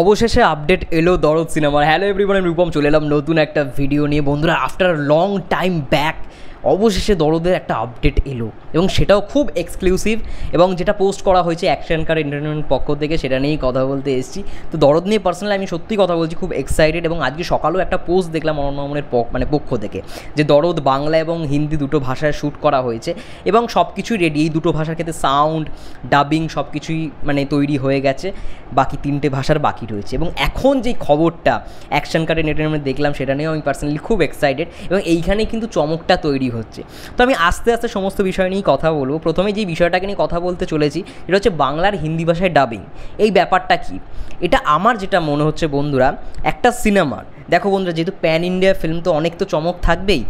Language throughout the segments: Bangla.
অবশেষে আপডেট এলো দরদ সিনেমার হ্যালো এভরিওয়ান রূপম চলে এলাম নতুন একটা ভিডিও নিয়ে বন্ধুরা আফটার লং টাইম ব্যাক অবশেষে দরদের একটা আপডেট এলো এবং সেটাও খুব এক্সক্লুসিভ এবং যেটা পোস্ট করা হয়েছে অ্যাকশন কার এন্টারটেনমেন্ট পক্ষ থেকে সেটা নিয়েই কথা বলতে এসেছি তো দরদ নিয়ে পার্সোনালি আমি সত্যি কথা বলছি খুব এক্সাইটেড এবং আজকে সকালেও একটা পোস্ট দেখলাম অনন্যমনের মানে পক্ষ থেকে যে দরদ বাংলা এবং হিন্দি দুটো ভাষায় শ্যুট করা হয়েছে এবং সব কিছুই রেডি এই দুটো ভাষার ক্ষেত্রে সাউন্ড ডাবিং সব কিছুই মানে তৈরি হয়ে গেছে বাকি তিনটে ভাষার বাকি রয়েছে এবং এখন যেই খবরটা অ্যাকশন কার এন্টারটেনমেন্ট দেখলাম সেটা নিয়েও আমি পার্সোনালি খুব এক্সাইটেড এবং এইখানেই কিন্তু চমকটা তৈরি হচ্ছে তো আমি আস্তে আস্তে সমস্ত বিষয় নিয়েই কথা বলবো প্রথমে যে বিষয়টাকে নিয়ে কথা বলতে চলেছি এটা হচ্ছে বাংলার হিন্দি ভাষায় ডাবিং এই ব্যাপারটা কি এটা আমার যেটা মনে হচ্ছে বন্ধুরা একটা সিনেমার দেখো বন্ধুরা যেহেতু প্যান ইন্ডিয়া ফিল্ম তো অনেক তো চমক থাকবেই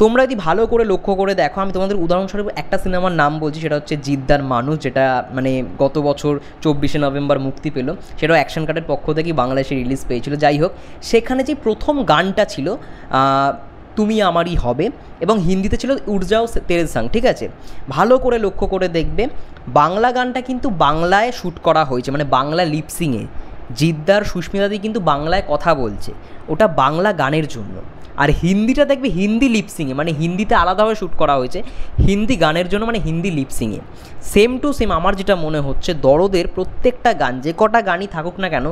তোমরা যদি ভালো করে লক্ষ্য করে দেখো আমি তোমাদের উদাহরণস্বরূপ একটা সিনেমার নাম বলছি সেটা হচ্ছে জিদ্দার মানুষ যেটা মানে গত বছর চব্বিশে নভেম্বর মুক্তি পেল সেটাও অ্যাকশন কার্ডের পক্ষ থেকে বাংলাদেশে রিলিজ পেয়েছিল যাই হোক সেখানে যে প্রথম গানটা ছিল তুমি আমারই হবে এবং হিন্দিতে ছিল উর্জাও তেরে সাং ঠিক আছে ভালো করে লক্ষ্য করে দেখবে বাংলা গানটা কিন্তু বাংলায় শ্যুট করা হয়েছে মানে বাংলা লিপসিংয়ে জিদ্দার সুস্মিতাদি কিন্তু বাংলায় কথা বলছে ওটা বাংলা গানের জন্য আর হিন্দিটা দেখবে হিন্দি লিপসিংয়ে মানে হিন্দিতে আলাদাভাবে শ্যুট করা হয়েছে হিন্দি গানের জন্য মানে হিন্দি লিপসিংয়ে সেম টু সেম আমার যেটা মনে হচ্ছে দরদের প্রত্যেকটা গান যে কটা গানই থাকুক না কেন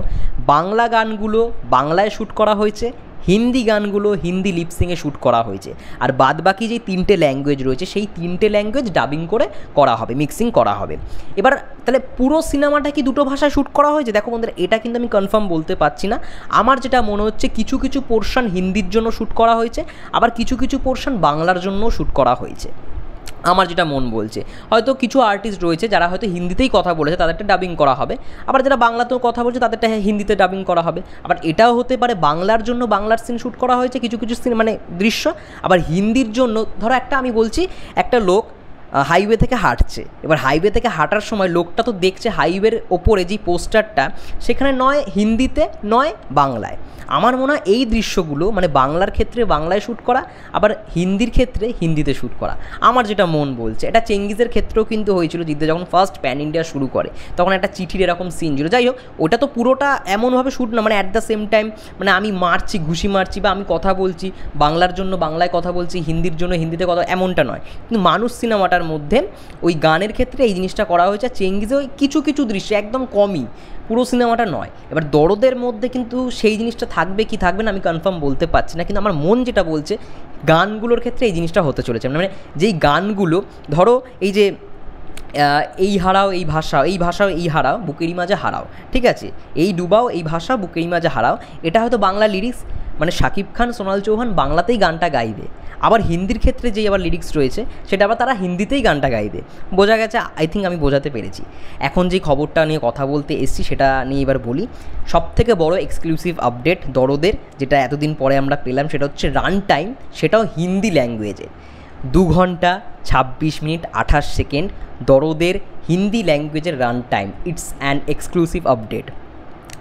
বাংলা গানগুলো বাংলায় শ্যুট করা হয়েছে হিন্দি গানগুলো হিন্দি লিপসিংয়ে শ্যুট করা হয়েছে আর বাদ বাকি যে তিনটে ল্যাঙ্গুয়েজ রয়েছে সেই তিনটে ল্যাঙ্গুয়েজ ডাবিং করে করা হবে মিক্সিং করা হবে এবার তাহলে পুরো সিনেমাটা কি দুটো ভাষায় শ্যুট করা হয়েছে দেখো বন্ধুরা এটা কিন্তু আমি কনফার্ম বলতে পারছি না আমার যেটা মনে হচ্ছে কিছু কিছু পোর্শন হিন্দির জন্য শ্যুট করা হয়েছে আবার কিছু কিছু পোর্শন বাংলার জন্য শ্যুট করা হয়েছে আমার যেটা মন বলছে হয়তো কিছু আর্টিস্ট রয়েছে যারা হয়তো হিন্দিতেই কথা বলেছে তাদেরটা ডাবিং করা হবে আবার যারা বাংলাতেও কথা বলছে তাদেরটা হ্যাঁ, হিন্দিতে ডাবিং করা হবে আবার এটাও হতে পারে বাংলার জন্য বাংলার সিন শ্যুট করা হয়েছে কিছু কিছু সিন মানে দৃশ্য আবার হিন্দির জন্য ধরো একটা আমি বলছি একটা লোক হাইওয়ে থেকে হাঁটছে এবার হাইওয়ে থেকে হাঁটার সময় লোকটা তো দেখছে হাইওয়ের ওপরে যে পোস্টারটা সেখানে নয় হিন্দিতে নয় বাংলায় আমার মনে হয় এই দৃশ্যগুলো মানে বাংলার ক্ষেত্রে বাংলায় শ্যুট করা আবার হিন্দির ক্ষেত্রে হিন্দিতে শ্যুট করা আমার যেটা মন বলছে এটা চেঙ্গিজের ক্ষেত্রেও কিন্তু হয়েছিল জিদ্দে যখন ফার্স্ট প্যান ইন্ডিয়া শুরু করে তখন একটা চিঠির এরকম সিন ছিল যাই হোক ওটা তো পুরোটা এমনভাবে শ্যুট না মানে অ্যাট দ্য সেম টাইম মানে আমি মারছি ঘুষি মারছি বা আমি কথা বলছি বাংলার জন্য বাংলায় কথা বলছি হিন্দির জন্য হিন্দিতে কথা এমনটা নয় কিন্তু মানুষ সিনেমাটা ঘন্টার মধ্যে ওই গানের ক্ষেত্রে এই জিনিসটা করা হয়েছে চেঙ্গিজে ওই কিছু কিছু দৃশ্য একদম কমই পুরো সিনেমাটা নয় এবার দরদের মধ্যে কিন্তু সেই জিনিসটা থাকবে কি থাকবে না আমি কনফার্ম বলতে পারছি না কিন্তু আমার মন যেটা বলছে গানগুলোর ক্ষেত্রে এই জিনিসটা হতে চলেছে মানে, মানে যেই গানগুলো ধরো এই যে এই হারাও এই ভাষা এই ভাষাও এই হারাও বুকেরই মাঝে হারাও ঠিক আছে এই ডুবাও এই ভাষা বুকেরই মাঝে হারাও এটা হয়তো বাংলা লিরিক্স মানে শাকিব খান সোনাল চৌহান বাংলাতেই গানটা গাইবে আবার হিন্দির ক্ষেত্রে যেই আবার লিরিক্স রয়েছে সেটা আবার তারা হিন্দিতেই গানটা গাইবে বোঝা গেছে আই থিঙ্ক আমি বোঝাতে পেরেছি এখন যে খবরটা নিয়ে কথা বলতে এসছি সেটা নিয়ে এবার বলি সব থেকে বড়ো এক্সক্লুসিভ আপডেট দরদের যেটা এতদিন পরে আমরা পেলাম সেটা হচ্ছে রান টাইম সেটাও হিন্দি ল্যাঙ্গুয়েজে দু ঘন্টা ছাব্বিশ মিনিট আঠাশ সেকেন্ড দরদের হিন্দি ল্যাঙ্গুয়েজের run time it's an exclusive update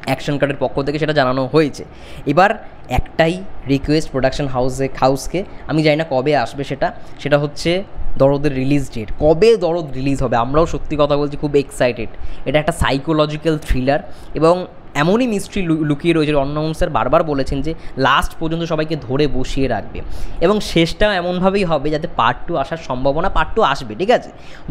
action কার্ডের পক্ষ থেকে সেটা জানানো হয়েছে এবার একটাই রিকোয়েস্ট প্রোডাকশন হাউসে হাউসকে আমি জানি না কবে আসবে সেটা সেটা হচ্ছে দরদের রিলিজ ডেট কবে দরদ রিলিজ হবে আমরাও সত্যি কথা বলছি খুব এক্সাইটেড এটা একটা সাইকোলজিক্যাল থ্রিলার এবং এমনই মিস্ট্রি লুকিয়ে রয়েছে অন্নমন স্যার বারবার বলেছেন যে লাস্ট পর্যন্ত সবাইকে ধরে বসিয়ে রাখবে এবং শেষটা এমনভাবেই হবে যাতে পার্ট টু আসার সম্ভাবনা পার্ট টু আসবে ঠিক আছে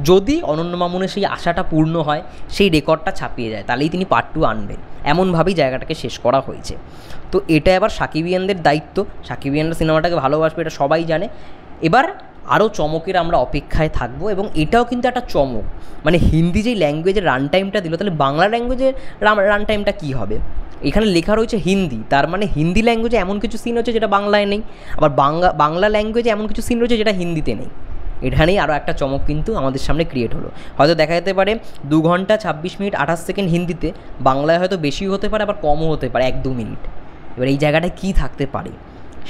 যদি অনন্য মামুনের সেই আশাটা পূর্ণ হয় সেই রেকর্ডটা ছাপিয়ে যায় তাহলেই তিনি পার্ট টু আনবেন এমনভাবেই জায়গাটাকে শেষ করা হয়েছে তো এটা এবার সাকিবিয়ানদের দায়িত্ব সাকিবিয়ানরা সিনেমাটাকে ভালোবাসবে এটা সবাই জানে এবার আরও চমকের আমরা অপেক্ষায় থাকবো এবং এটাও কিন্তু একটা চমক মানে হিন্দি যেই ল্যাঙ্গুয়েজের রান টাইমটা দিল তাহলে বাংলা ল্যাঙ্গুয়েজের রান টাইমটা কী হবে এখানে লেখা রয়েছে হিন্দি তার মানে হিন্দি ল্যাঙ্গুয়েজে এমন কিছু সিন হচ্ছে যেটা বাংলায় নেই আবার বাংলা বাংলা ল্যাঙ্গুয়েজে এমন কিছু সিন রয়েছে যেটা হিন্দিতে নেই এখানেই আরও একটা চমক কিন্তু আমাদের সামনে ক্রিয়েট হলো হয়তো দেখা যেতে পারে দু ঘন্টা ছাব্বিশ মিনিট আঠাশ সেকেন্ড হিন্দিতে বাংলায় হয়তো বেশিও হতে পারে আবার কমও হতে পারে এক দু মিনিট এবার এই জায়গাটায় কী থাকতে পারে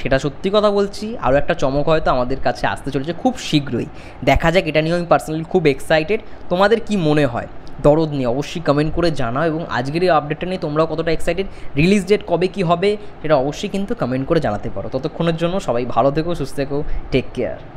সেটা সত্যি কথা বলছি আরও একটা চমক হয়তো আমাদের কাছে আসতে চলেছে খুব শীঘ্রই দেখা যাক এটা নিয়েও আমি পার্সোনালি খুব এক্সাইটেড তোমাদের কি মনে হয় দরদ নিয়ে অবশ্যই কমেন্ট করে জানাও এবং আজকের এই আপডেটটা নিয়ে তোমরাও কতটা এক্সাইটেড রিলিজ ডেট কবে কি হবে সেটা অবশ্যই কিন্তু কমেন্ট করে জানাতে পারো ততক্ষণের জন্য সবাই ভালো থেকো সুস্থ থেকো টেক কেয়ার